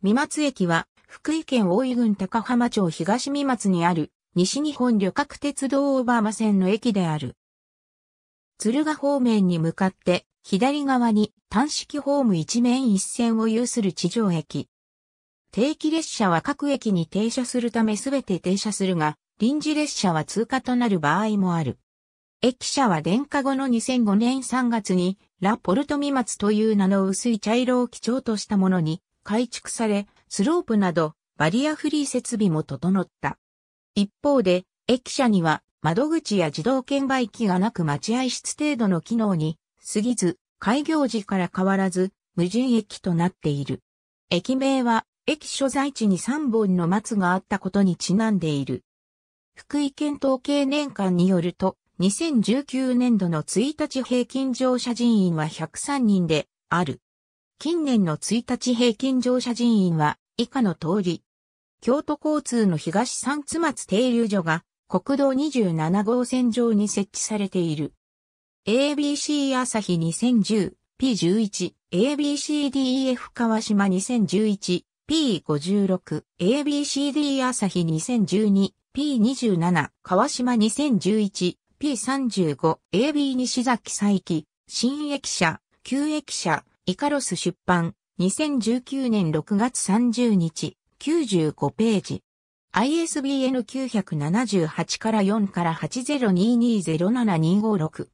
三松駅は、福井県大井郡高浜町東三松にある、西日本旅客鉄道オーバーマ線の駅である。鶴ヶ方面に向かって、左側に単式ホーム一面一線を有する地上駅。定期列車は各駅に停車するためすべて停車するが、臨時列車は通過となる場合もある。駅舎は電化後の2005年3月に、ラ・ポルトミマツという名の薄い茶色を基調としたものに改築され、スロープなどバリアフリー設備も整った。一方で、駅舎には窓口や自動券売機がなく待合室程度の機能に過ぎず、開業時から変わらず無人駅となっている。駅名は駅所在地に3本の松があったことにちなんでいる。福井県統計年間によると、2019年度の1日平均乗車人員は103人である。近年の1日平均乗車人員は以下の通り。京都交通の東三津松停留所が国道27号線上に設置されている。ABC 朝日2010、P11、ABCDEF 川島2011、P56、ABCD 朝日2012、P27、川島2011、P35、AB 西崎佐伯、新駅舎、旧駅舎、イカロス出版、2019年6月30日、95ページ。ISBN 978から4から802207256。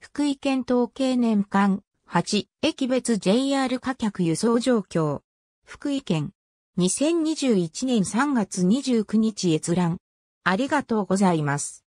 福井県統計年間8駅別 JR 貨客輸送状況。福井県2021年3月29日閲覧。ありがとうございます。